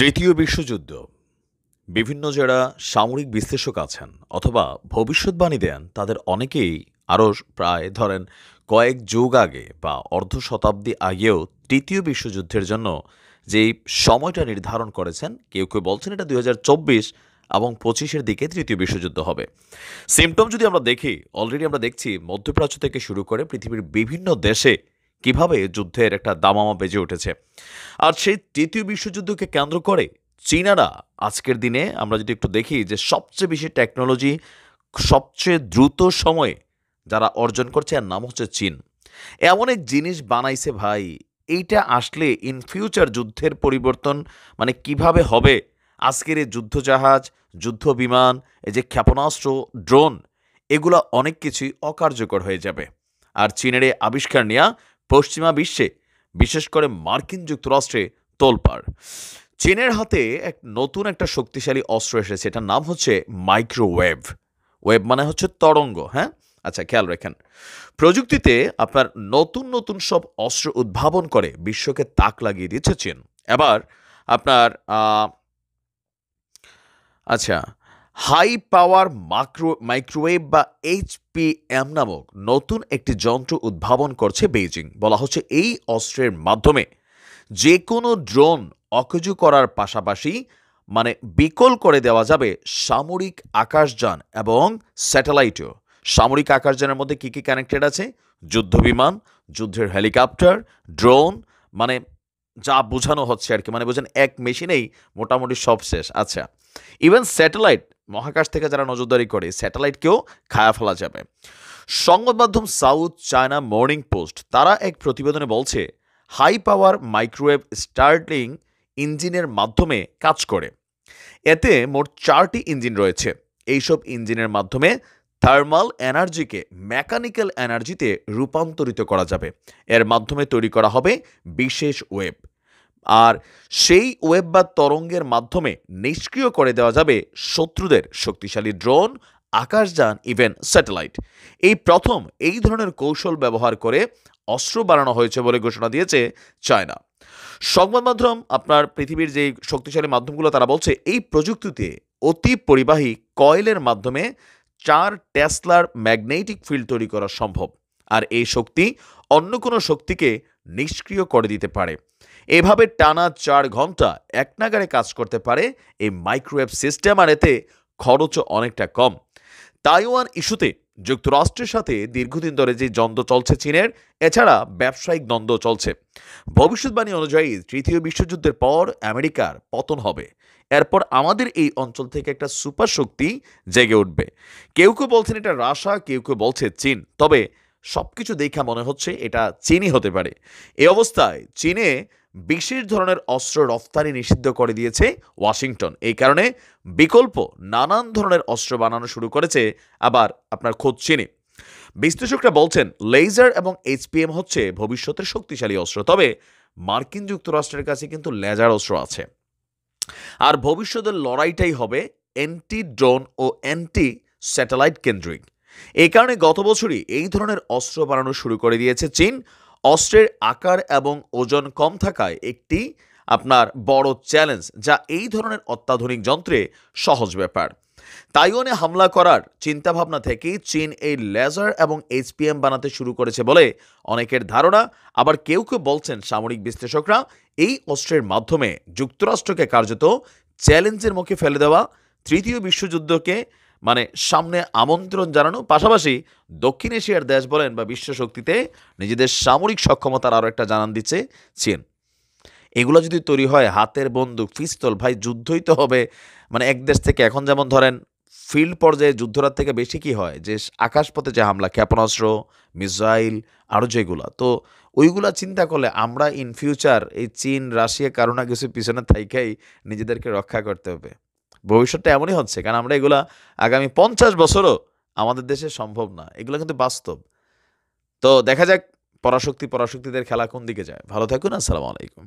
তৃতীয় বিশ্বযুদ্ধ বিভিন্ন যারা সামরিক বিশ্লেষক আছেন অথবা ভবিষ্যৎবাণী দেন তাদের অনেকেই আরও প্রায় ধরেন কয়েক যুগ আগে বা অর্ধ শতাব্দী আগেও তৃতীয় বিশ্বযুদ্ধের জন্য যে সময়টা নির্ধারণ করেছেন কেউ কেউ বলছেন এটা দুই এবং পঁচিশের দিকে তৃতীয় বিশ্বযুদ্ধ হবে সিমটম যদি আমরা দেখি অলরেডি আমরা দেখছি মধ্যপ্রাচ্য থেকে শুরু করে পৃথিবীর বিভিন্ন দেশে কিভাবে যুদ্ধের একটা দামামা বেজে উঠেছে আর সেই তৃতীয় বিশ্বযুদ্ধকে কেন্দ্র করে চীনারা আজকের দিনে আমরা যদি একটু দেখি যে সবচেয়ে বেশি টেকনোলজি সবচেয়ে দ্রুত সময়ে যারা অর্জন করছে আর নাম হচ্ছে চীন এমন এক জিনিস বানাইছে ভাই এইটা আসলে ইন ফিউচার যুদ্ধের পরিবর্তন মানে কিভাবে হবে আজকের এই যুদ্ধজাহাজ যুদ্ধ বিমান এই যে ক্ষেপণাস্ত্র ড্রোন এগুলা অনেক কিছুই অকার্যকর হয়ে যাবে আর চীনের এই আবিষ্কার নেওয়া পশ্চিমা বিশ্বে বিশেষ করে মার্কিন যুক্তরাষ্ট্রে তোলপাড় চীনের হাতে এক নতুন একটা শক্তিশালী অস্ত্র এসেছে এটার নাম হচ্ছে মাইক্রোওয়েভ ওয়েব মানে হচ্ছে তরঙ্গ হ্যাঁ আচ্ছা খেয়াল রাখেন প্রযুক্তিতে আপনার নতুন নতুন সব অস্ত্র উদ্ভাবন করে বিশ্বকে তাক লাগিয়ে দিয়েছে চীন এবার আপনার আচ্ছা হাই পাওয়ার মাইক্রো মাইক্রোওয়েভ বা এইচপিএম নামক নতুন একটি যন্ত্র উদ্ভাবন করছে বেইজিং বলা হচ্ছে এই অস্ত্রের মাধ্যমে যে কোনো ড্রোন অকেজু করার পাশাপাশি মানে বিকল করে দেওয়া যাবে সামরিক আকাশযান এবং স্যাটেলাইটও সামরিক আকাশযানের মধ্যে কী কী কানেক্টেড আছে যুদ্ধবিমান যুদ্ধের হেলিকপ্টার ড্রোন মানে যা বোঝানো হচ্ছে আর কি মানে বোঝেন এক মেশিনেই মোটামুটি সব শেষ আচ্ছা ইভেন স্যাটেলাইট মহাকাশ থেকে যারা নজরদারি করে স্যাটেলাইটকেও খায়া ফেলা যাবে সংবাদ মাধ্যম সাউথ চায়না মর্নিং পোস্ট তারা এক প্রতিবেদনে বলছে হাই পাওয়ার মাইক্রোওয়েভ স্টার্টলিং ইঞ্জিনের মাধ্যমে কাজ করে এতে মোট চারটি ইঞ্জিন রয়েছে এইসব ইঞ্জিনের মাধ্যমে থার্মাল এনার্জিকে মেকানিক্যাল এনার্জিতে রূপান্তরিত করা যাবে এর মাধ্যমে তৈরি করা হবে বিশেষ ওয়েব আর সেই ওয়েব বা তরঙ্গের মাধ্যমে নিষ্ক্রিয় করে দেওয়া যাবে শত্রুদের শক্তিশালী ড্রোন আকাশযান ইভেন স্যাটেলাইট এই প্রথম এই ধরনের কৌশল ব্যবহার করে অস্ত্র বাড়ানো হয়েছে বলে ঘোষণা দিয়েছে চায়না সংবাদ মাধ্যম আপনার পৃথিবীর যে শক্তিশালী মাধ্যমগুলো তারা বলছে এই প্রযুক্তিতে অতি পরিবাহী কয়েলের মাধ্যমে চার টেসলার ম্যাগনেটিক ফিল্ড তৈরি করা সম্ভব আর এই শক্তি অন্য কোনো শক্তিকে নিষ্ক্রিয় করে দিতে পারে এভাবে টানা চার ঘন্টা এক নাগারে কাজ করতে পারে এই মাইক্রোওয়েভ সিস্টেম আর এতে খরচও অনেকটা কম তাইওয়ান ইস্যুতে যুক্তরাষ্ট্রের সাথে দীর্ঘদিন ধরে যে দ্বন্দ্ব চলছে চীনের এছাড়া ব্যবসায়িক দ্বন্দ্ব চলছে ভবিষ্যৎবাণী অনুযায়ী তৃতীয় বিশ্বযুদ্ধের পর আমেরিকার পতন হবে এরপর আমাদের এই অঞ্চল থেকে একটা সুপার শক্তি জেগে উঠবে কেউ কেউ বলছেন এটা রাশা কেউ কেউ বলছে চীন তবে সব কিছু দেখা মনে হচ্ছে এটা চীনই হতে পারে এ অবস্থায় চীনে বিশেষ ধরনের অস্ত্র রফতানি নিষিদ্ধ করে দিয়েছে ওয়াশিংটন এই কারণে বিকল্প নানান ধরনের অস্ত্র বানানো শুরু করেছে আবার আপনার খোঁজ চীনে বিশ্লেষকরা বলছেন লেজার এবং এইচপিএম হচ্ছে ভবিষ্যতের শক্তিশালী অস্ত্র তবে মার্কিন যুক্তরাষ্ট্রের কাছে কিন্তু লেজার অস্ত্র আছে আর ভবিষ্যতের লড়াইটাই হবে অ্যান্টি ড্রোন ও অ্যান্টি স্যাটেলাইট কেন্দ্রিক এ কারণে গত বছরই এই ধরনের অস্ত্র বানানো শুরু করে দিয়েছে চীন অস্ত্রের আকার এবং ওজন কম থাকায় একটি আপনার বড় চ্যালেঞ্জ যা এই ধরনের অত্যাধুনিক যন্ত্রে সহজ ব্যাপার তাইওয়ানে হামলা করার চিন্তাভাবনা থেকেই চীন এই লেজার এবং এইচপিএম বানাতে শুরু করেছে বলে অনেকের ধারণা আবার কেউ কেউ বলছেন সামরিক বিশ্লেষকরা এই অস্ত্রের মাধ্যমে যুক্তরাষ্ট্রকে কার্যত চ্যালেঞ্জের মুখে ফেলে দেওয়া তৃতীয় বিশ্বযুদ্ধকে মানে সামনে আমন্ত্রণ জানানো পাশাপাশি দক্ষিণ এশিয়ার দেশ বলেন বা বিশ্ব শক্তিতে নিজেদের সামরিক সক্ষমতার আরও একটা জানান দিচ্ছে চীন এগুলো যদি তৈরি হয় হাতের বন্দুক পিস্তল ভাই যুদ্ধই তো হবে মানে এক দেশ থেকে এখন যেমন ধরেন ফিল্ড পর্যায়ে যুদ্ধরাত থেকে বেশি কি হয় যে আকাশপথে যে হামলা ক্ষেপণাস্ত্র মিসাইল আরও যেগুলো তো ওইগুলা চিন্তা করলে আমরা ইন ফিউচার এই চীন রাশিয়া কারো না কিছু পিছনে থাইকাই নিজেদেরকে রক্ষা করতে হবে ভবিষ্যৎটা এমনই হচ্ছে কারণ আমরা এগুলা আগামী পঞ্চাশ বছরও আমাদের দেশে সম্ভব না এগুলো কিন্তু বাস্তব তো দেখা যাক পরাশক্তি পরাশক্তিদের খেলা কোন দিকে যায় ভালো থাকুন আসসালামু আলাইকুম